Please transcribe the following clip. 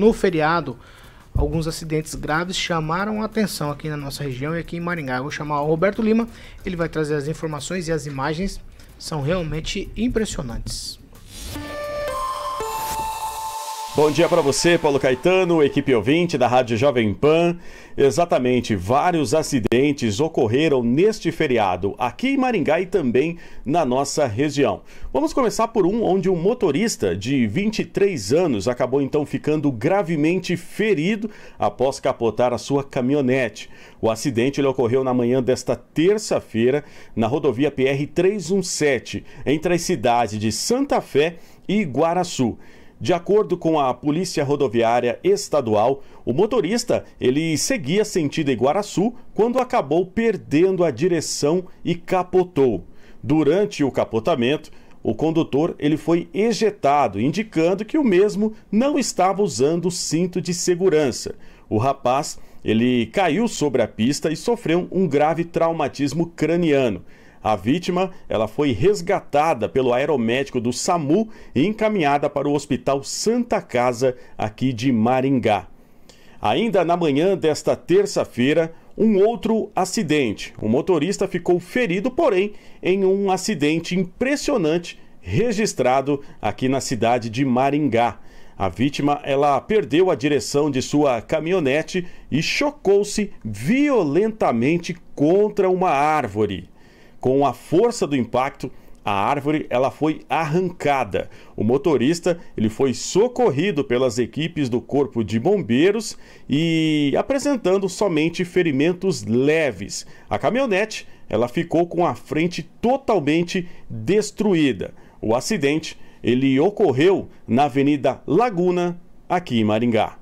No feriado, alguns acidentes graves chamaram a atenção aqui na nossa região e aqui em Maringá. Eu vou chamar o Roberto Lima, ele vai trazer as informações e as imagens são realmente impressionantes. Bom dia para você, Paulo Caetano, equipe ouvinte da Rádio Jovem Pan. Exatamente, vários acidentes ocorreram neste feriado aqui em Maringá e também na nossa região. Vamos começar por um onde um motorista de 23 anos acabou então ficando gravemente ferido após capotar a sua caminhonete. O acidente ocorreu na manhã desta terça-feira na rodovia PR 317, entre as cidades de Santa Fé e Guaraçu. De acordo com a Polícia Rodoviária Estadual, o motorista ele seguia sentido Iguaraçu quando acabou perdendo a direção e capotou. Durante o capotamento, o condutor ele foi ejetado, indicando que o mesmo não estava usando o cinto de segurança. O rapaz ele caiu sobre a pista e sofreu um grave traumatismo craniano. A vítima, ela foi resgatada pelo aeromédico do SAMU e encaminhada para o Hospital Santa Casa aqui de Maringá. Ainda na manhã desta terça-feira, um outro acidente. O motorista ficou ferido, porém, em um acidente impressionante registrado aqui na cidade de Maringá. A vítima, ela perdeu a direção de sua caminhonete e chocou-se violentamente contra uma árvore. Com a força do impacto, a árvore ela foi arrancada. O motorista ele foi socorrido pelas equipes do corpo de bombeiros e apresentando somente ferimentos leves. A caminhonete ela ficou com a frente totalmente destruída. O acidente ele ocorreu na Avenida Laguna aqui em Maringá.